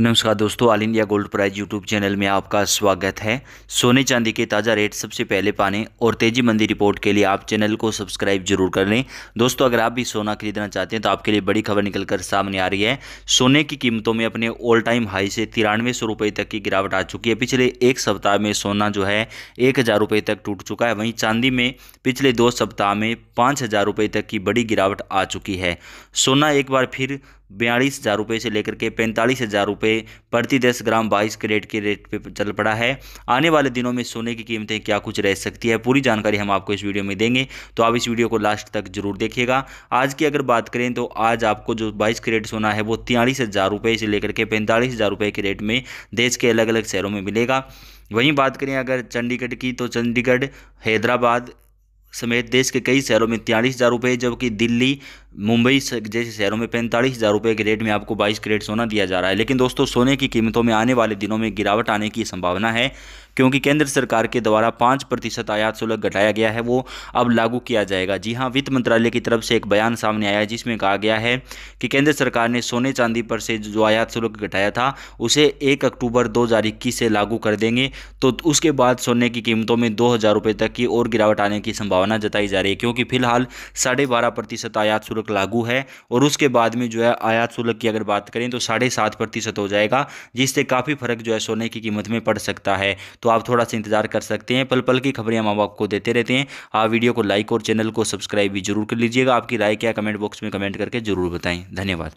नमस्कार दोस्तों all India gold prize YouTube channel में आपका स्वागत है सोने चांदी के ताज़ा रेट सबसे पहले पाने और तेजी मंदी रिपोर्ट के लिए आप चैनल को सब्सक्राइब जरूर कर लें दोस्तों अगर आप भी सोना खरीदना चाहते हैं तो आपके लिए बड़ी खबर निकलकर सामने आ रही है सोने की कीमतों में अपने ऑल टाइम हाई से तिरानवे सौ रुपये तक की गिरावट आ चुकी है पिछले एक सप्ताह में सोना जो है एक हज़ार रुपये तक टूट चुका है वहीं चांदी में पिछले दो सप्ताह में पाँच हज़ार रुपये तक की बड़ी गिरावट आ चुकी है सोना एक बार फिर बयालीस हज़ार रुपये से लेकर के पैंतालीस हज़ार रुपये प्रति दस ग्राम बाईस करेट के रेट पे चल पड़ा है आने वाले दिनों में सोने की कीमतें क्या कुछ रह सकती है पूरी जानकारी हम आपको इस वीडियो में देंगे तो आप इस वीडियो को लास्ट तक जरूर देखिएगा आज की अगर बात करें तो आज आपको जो बाईस करेट सोना है वो तियालीस हज़ार रुपये से लेकर के पैंतालीस हज़ार रुपये के रेट में देश के अलग अलग शहरों में मिलेगा वहीं बात करें अगर चंडीगढ़ की तो चंडीगढ़ हैदराबाद समेत देश के कई शहरों में तियालीस हज़ार रुपये जबकि दिल्ली मुंबई जैसे शहरों में पैंतालीस हज़ार रुपये के रेट में आपको बाईस करेट सोना दिया जा रहा है लेकिन दोस्तों सोने की कीमतों में आने वाले दिनों में गिरावट आने की संभावना है क्योंकि केंद्र सरकार के द्वारा पाँच प्रतिशत आयात शुल्क घटाया गया है वो अब लागू किया जाएगा जी हाँ वित्त मंत्रालय की तरफ से एक बयान सामने आया जिसमें कहा गया है कि केंद्र सरकार ने सोने चांदी पर से जो आयात शुल्क घटाया था उसे एक अक्टूबर दो से लागू कर देंगे तो उसके बाद सोने की कीमतों में दो हज़ार तक की और गिरावट आने की संभावना जताई जा रही है क्योंकि फिलहाल साढ़े आयात शुल्क शुल्क लागू है और उसके बाद में जो है आयात शुल्क की अगर बात करें तो साढ़े सात प्रतिशत हो जाएगा जिससे काफ़ी फ़र्क जो है सोने की कीमत में पड़ सकता है तो आप थोड़ा सा इंतजार कर सकते हैं पल पल की खबरें हम आपको देते रहते हैं आप वीडियो को लाइक और चैनल को सब्सक्राइब भी जरूर कर लीजिएगा आपकी राय क्या कमेंट बॉक्स में कमेंट करके जरूर बताएं धन्यवाद